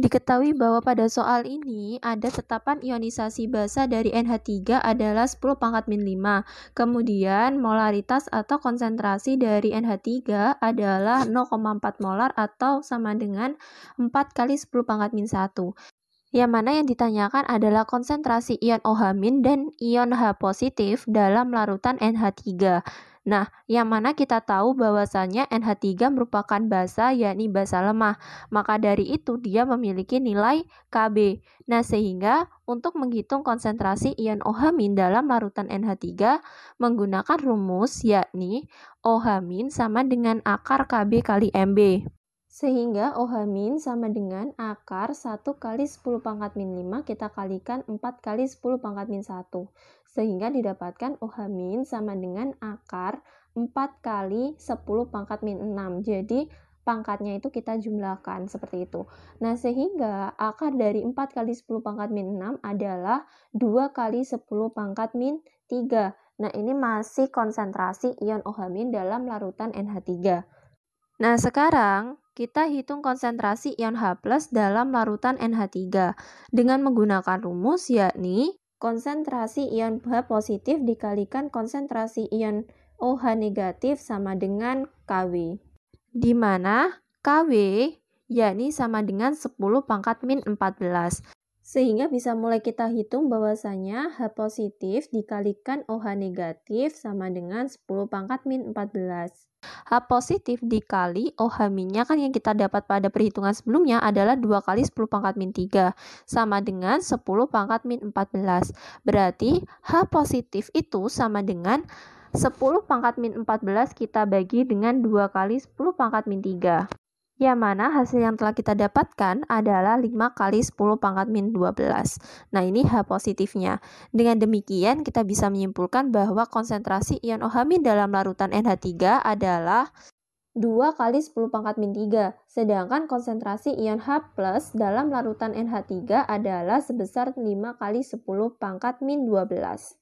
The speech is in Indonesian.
Diketahui bahwa pada soal ini ada tetapan ionisasi basa dari NH3 adalah 10 pangkat min 5. Kemudian molaritas atau konsentrasi dari NH3 adalah 0,4 molar atau sama dengan 4 kali 10 pangkat min 1 yang mana yang ditanyakan adalah konsentrasi ion OH- dan ion H positif dalam larutan NH3. Nah, yang mana kita tahu bahwasannya NH3 merupakan basa yakni basa lemah. Maka dari itu dia memiliki nilai KB. Nah, sehingga untuk menghitung konsentrasi ion OH- dalam larutan NH3 menggunakan rumus yakni OH- sama dengan akar KB kali MB. Sehingga OH- sama dengan akar 1 kali 10 pangkat min 5 kita kalikan 4 kali 10 pangkat min 1. Sehingga didapatkan OH- sama dengan akar 4 kali 10 pangkat min 6. Jadi pangkatnya itu kita jumlahkan seperti itu. Nah, sehingga akar dari 4 kali 10 pangkat min 6 adalah 2 kali 10 pangkat min 3. Nah, ini masih konsentrasi ion OH- dalam larutan NH3. Nah, sekarang kita hitung konsentrasi ion H+ dalam larutan NH3 dengan menggunakan rumus yakni konsentrasi ion H positif dikalikan konsentrasi ion OH negatif sama dengan KW. Di mana KW yakni sama dengan 10 pangkat min 14. Sehingga bisa mulai kita hitung bahwasanya H positif dikalikan OH negatif sama dengan 10 pangkat min 14. H positif dikali OH minnya kan yang kita dapat pada perhitungan sebelumnya adalah 2 kali 10 pangkat min 3 sama dengan 10 pangkat min 14. Berarti H positif itu sama dengan 10 pangkat min 14 kita bagi dengan 2 kali 10 pangkat min 3 yang mana hasil yang telah kita dapatkan adalah 5 kali 10 pangkat min 12. Nah, ini H positifnya. Dengan demikian, kita bisa menyimpulkan bahwa konsentrasi ion OH- dalam larutan NH3 adalah 2 kali 10 pangkat min 3, sedangkan konsentrasi ion H plus dalam larutan NH3 adalah sebesar 5 kali 10 pangkat min 12.